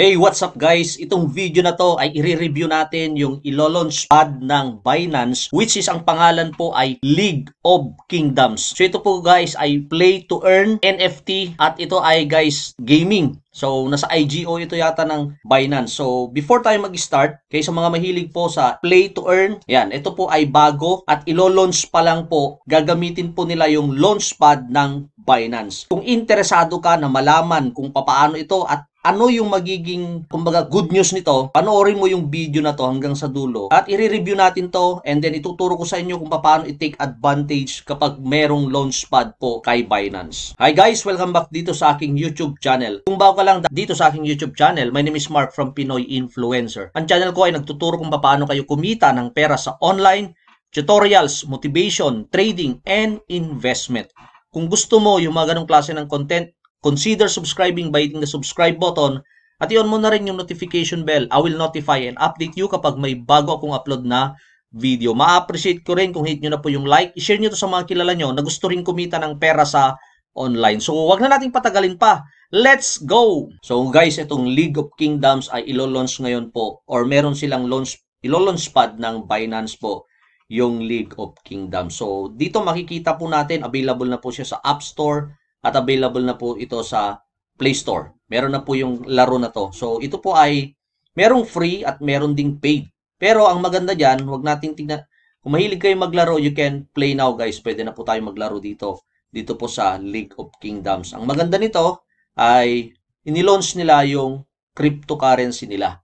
Hey, what's up guys? Itong video na to ay i-review natin yung ilo-launch pad ng Binance which is ang pangalan po ay League of Kingdoms. So ito po guys ay play to earn NFT at ito ay guys gaming. So, nasa IGO ito yata ng Binance. So, before tayo mag-start, kay mga mahilig po sa play to earn, yan, ito po ay bago at ilo-launch pa lang po, gagamitin po nila yung launchpad ng Binance. Kung interesado ka na malaman kung paano ito at ano yung magiging, kumbaga, good news nito? Panoorin mo yung video na to hanggang sa dulo at i-review natin to and then ituturo ko sa inyo kung paano i-take advantage kapag merong launchpad po kay Binance. Hi guys! Welcome back dito sa aking YouTube channel. Kung bago ka lang dito sa aking YouTube channel, my name is Mark from Pinoy Influencer. Ang channel ko ay nagtuturo kung paano kayo kumita ng pera sa online, tutorials, motivation, trading, and investment. Kung gusto mo yung mga ganong klase ng content, Consider subscribing by hitting the subscribe button at iyon mo na rin yung notification bell. I will notify and update you kapag may bago akong upload na video. Ma-appreciate ko rin kung hit nyo na po yung like. I-share nyo to sa mga kilala nyo na gusto rin kumita ng pera sa online. So, wag na nating patagalin pa. Let's go! So guys, itong League of Kingdoms ay ilo-launch ngayon po or meron silang launch, ilo-launch pad ng Binance po yung League of Kingdoms. So dito makikita po natin, available na po siya sa App Store at available na po ito sa Play Store. Meron na po yung laro na to. So ito po ay merong free at meron ding paid. Pero ang maganda diyan, wag nating tingnan kung mahilig kayo maglaro, you can play now guys. Pwede na po tayo maglaro dito. Dito po sa League of Kingdoms. Ang maganda nito ay inilaunch nila yung cryptocurrency nila.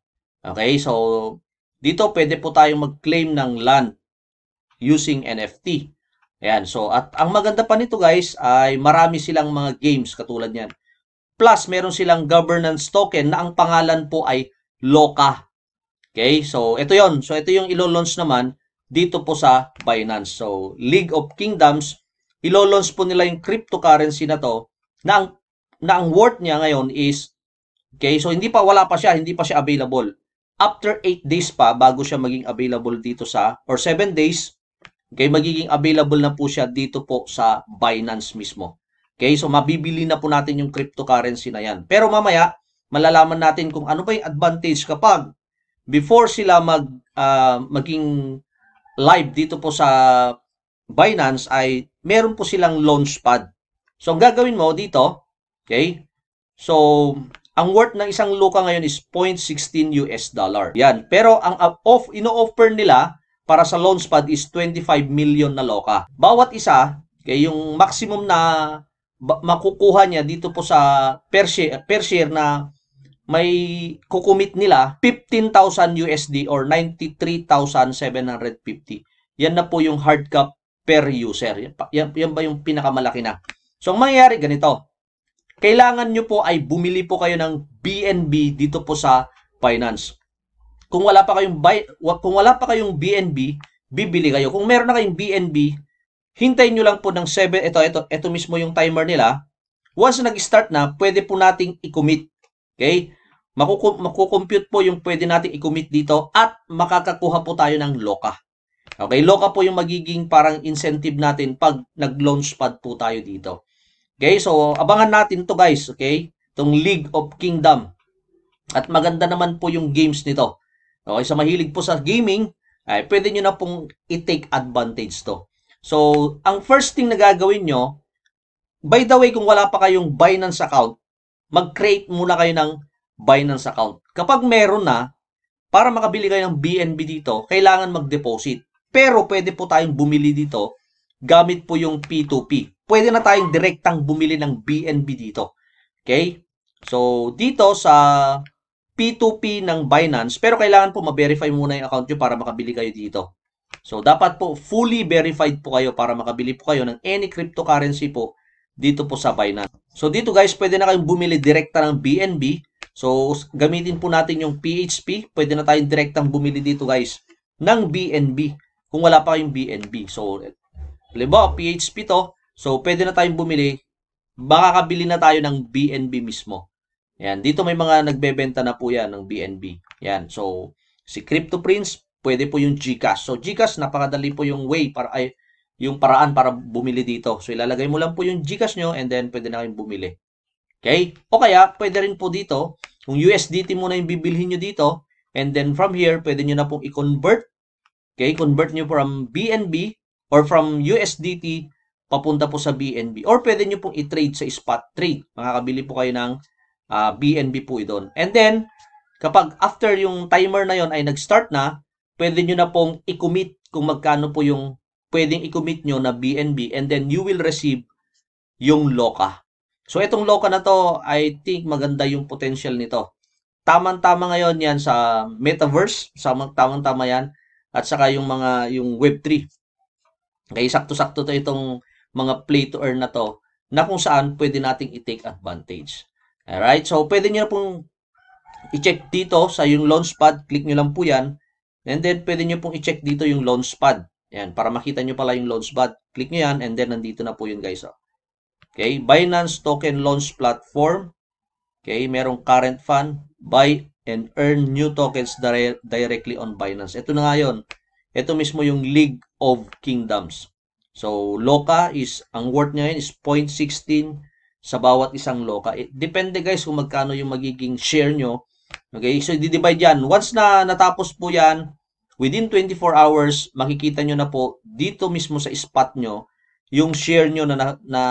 Okay, so dito pwede po tayong mag-claim ng land using NFT. Ayan, so at ang maganda pa nito guys ay marami silang mga games katulad niyan. Plus, meron silang governance token na ang pangalan po ay Loka. Okay, so ito yon So ito yung ilo-launch naman dito po sa Binance. So League of Kingdoms, ilo-launch po nila yung cryptocurrency na to na ang, na ang worth niya ngayon is Okay, so hindi pa wala pa siya, hindi pa siya available. After 8 days pa bago siya maging available dito sa or 7 days Okay, magiging available na po siya dito po sa Binance mismo. Okay, so mabibili na po natin yung cryptocurrency na yan. Pero mamaya, malalaman natin kung ano ba yung advantage kapag before sila mag, uh, maging live dito po sa Binance ay meron po silang launchpad. So, ang gagawin mo dito, okay, so ang worth ng isang luka ngayon is 0.16 US dollar. Yan, pero ang off, ino-offer nila para sa launchpad is 25 million na loka. Bawat isa, kay yung maximum na makukuha niya dito po sa per share, per share na may kukumit nila 15,000 USD or 93,750. Yan na po yung hard cap per user. Yan, yan, yan ba yung pinakamalaki na? So, ang mangyayari ganito. Kailangan nyo po ay bumili po kayo ng BNB dito po sa Binance. Kung wala pa kayong buy, kung wala pa kayong BNB, bibili kayo. Kung meron na kayong BNB, hintayin nyo lang po ng 7, ito, ito, ito mismo yung timer nila. Once nag-start na, pwede po nating i-commit. Okay? Makukum makukompute po yung pwede nating i-commit dito at makakakuha po tayo ng loka. Okay, loka po yung magiging parang incentive natin pag nag-launchpad po tayo dito. Okay, so abangan natin to guys, okay? Itong League of Kingdom. At maganda naman po yung games nito. Okay, sa mahilig po sa gaming, ay pwede nyo na pong i-take advantage to. So, ang first thing na gagawin nyo, by the way, kung wala pa kayong Binance account, mag-create muna kayo ng Binance account. Kapag meron na, para makabili kayo ng BNB dito, kailangan mag-deposit. Pero pwede po tayong bumili dito gamit po yung P2P. Pwede na tayong direktang bumili ng BNB dito. Okay? So, dito sa P2P ng Binance pero kailangan po ma-verify muna yung account nyo para makabili kayo dito. So dapat po fully verified po kayo para makabili po kayo ng any cryptocurrency po dito po sa Binance. So dito guys, pwede na kayong bumili direkta ng BNB. So gamitin po natin yung PHP. Pwede na tayong direktang bumili dito guys ng BNB kung wala pa kayong BNB. So halimbawa PHP to. So pwede na tayong bumili. Baka kabili na tayo ng BNB mismo. Yan, dito may mga nagbebenta na po yan ng BNB. Yan, so si Crypto Prince, pwede po yung GCash. So GCash, napakadali po yung way para ay yung paraan para bumili dito. So ilalagay mo lang po yung GCash nyo and then pwede na kayong bumili. Okay? O kaya, pwede rin po dito, yung USDT muna yung bibilhin nyo dito, and then from here, pwede nyo na pong i-convert. Okay? Convert nyo from BNB or from USDT papunta po sa BNB. Or pwede nyo pong i-trade sa spot trade. Makakabili po kayo ng uh, ah, BNB po doon. And then, kapag after yung timer na yon ay nag-start na, pwede nyo na pong i-commit kung magkano po yung pwedeng i-commit nyo na BNB and then you will receive yung loka. So, itong loka na to, I think maganda yung potential nito. Tamang-tama ngayon yan sa metaverse, sa tamang-tama yan, at saka yung mga, yung Web3. Kaya sakto-sakto to itong mga play to earn na to na kung saan pwede nating i-take advantage. Alright, so pwede nyo na pong i-check dito sa yung launchpad. Click nyo lang po yan. And then, pwede nyo pong i-check dito yung launchpad. Yan, para makita nyo pala yung launchpad. Click nyo yan and then nandito na po yun guys. Oh. Okay, Binance Token Launch Platform. Okay, merong current fund. Buy and earn new tokens directly on Binance. Ito na nga yun. Ito mismo yung League of Kingdoms. So, Loka is, ang worth niya yun is 0.16 sa bawat isang loka. It, eh, depende guys kung magkano yung magiging share nyo. Okay, so i-divide yan. Once na natapos po yan, within 24 hours, makikita nyo na po dito mismo sa spot nyo, yung share nyo na, na, na,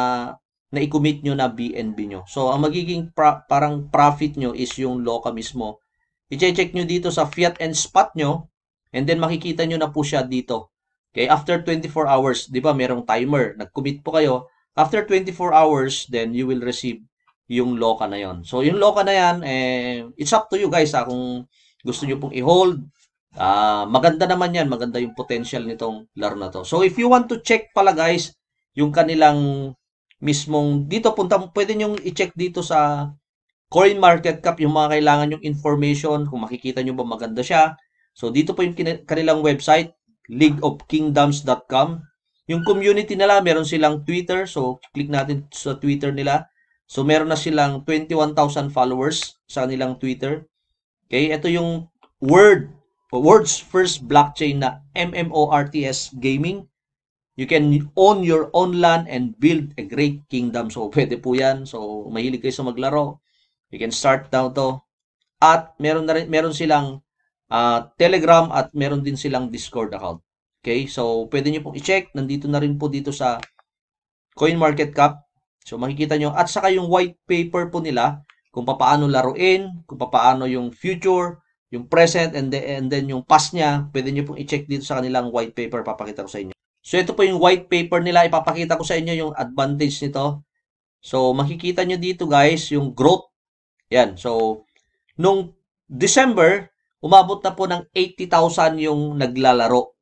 na i-commit nyo na BNB nyo. So, ang magiging pra, parang profit nyo is yung loka mismo. I-check nyo dito sa fiat and spot nyo, and then makikita nyo na po siya dito. Okay, after 24 hours, di ba, merong timer. Nag-commit po kayo, After 24 hours, then you will receive yung loka na yon. So, yung loka na yan, eh, it's up to you guys ha, ah, kung gusto nyo pong i-hold. Uh, maganda naman yan. Maganda yung potential nitong laro na to. So, if you want to check pala guys, yung kanilang mismong dito punta pwede niyo i-check dito sa coin market cap yung mga kailangan yung information kung makikita niyo ba maganda siya so dito po yung kanilang website leagueofkingdoms.com yung community nila, meron silang Twitter. So, click natin sa Twitter nila. So, meron na silang 21,000 followers sa kanilang Twitter. Okay, ito yung word, world's first blockchain na MMORTS gaming. You can own your own land and build a great kingdom. So, pwede po yan. So, mahilig kayo sa maglaro. You can start now to. At meron, na rin, meron silang uh, Telegram at meron din silang Discord account. Okay, so pwede nyo pong i-check. Nandito na rin po dito sa CoinMarketCap. So makikita nyo. At saka yung white paper po nila kung paano laruin, kung paano yung future, yung present, and, the, and then yung past niya. Pwede nyo pong i-check dito sa kanilang white paper. Papakita ko sa inyo. So ito po yung white paper nila. Ipapakita ko sa inyo yung advantage nito. So makikita nyo dito guys yung growth. Yan. So nung December, umabot na po ng 80,000 yung naglalaro.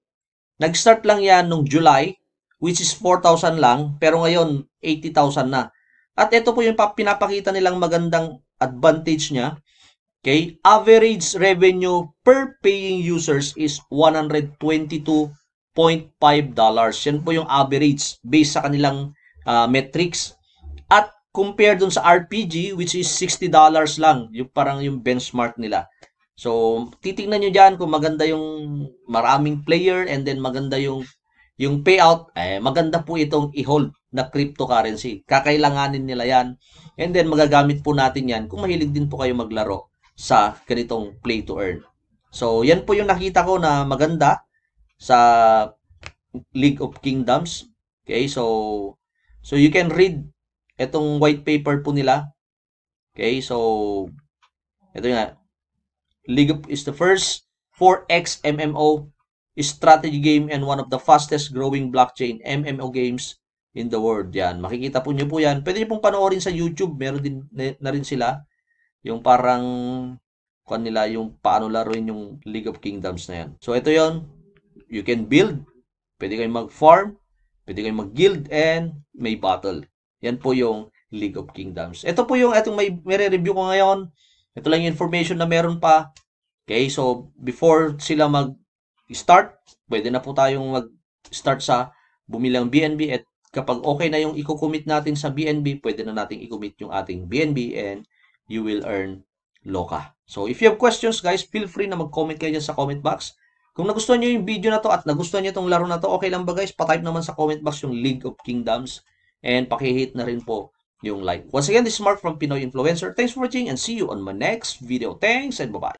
Nag-start lang yan nung July, which is 4,000 lang, pero ngayon 80,000 na. At ito po yung pinapakita nilang magandang advantage niya. Okay? Average revenue per paying users is $122.5. Yan po yung average based sa kanilang uh, metrics. At compared dun sa RPG which is $60 lang, yung parang yung benchmark nila. So, titingnan nyo dyan kung maganda yung maraming player and then maganda yung yung payout, eh, maganda po itong i-hold na cryptocurrency. Kakailanganin nila yan. And then, magagamit po natin yan kung mahilig din po kayo maglaro sa ganitong play to earn. So, yan po yung nakita ko na maganda sa League of Kingdoms. Okay, so, so you can read itong white paper po nila. Okay, so, ito nga, League is the first 4X MMO strategy game and one of the fastest growing blockchain MMO games in the world. Yan, makikita po niyo po yan. Pwede niyo pong panoorin sa YouTube. Meron din na rin sila yung parang kung nila yung paano laruin yung League of Kingdoms na yan. So ito yon You can build. Pwede kayong mag-farm. Pwede kayong mag-guild and may battle. Yan po yung League of Kingdoms. Ito po yung itong may, may review ko ngayon. Ito lang yung information na meron pa. Okay, so before sila mag-start, pwede na po tayong mag-start sa bumilang BNB at kapag okay na yung i-commit natin sa BNB, pwede na nating i-commit yung ating BNB and you will earn loka. So if you have questions guys, feel free na mag-comment kayo sa comment box. Kung nagustuhan nyo yung video na to at nagustuhan nyo itong laro na to, okay lang ba guys? Patype naman sa comment box yung League of Kingdoms and pakihit na rin po yung like. Once again, this is Mark from Pinoy Influencer. Thanks for watching and see you on my next video. Thanks and bye-bye.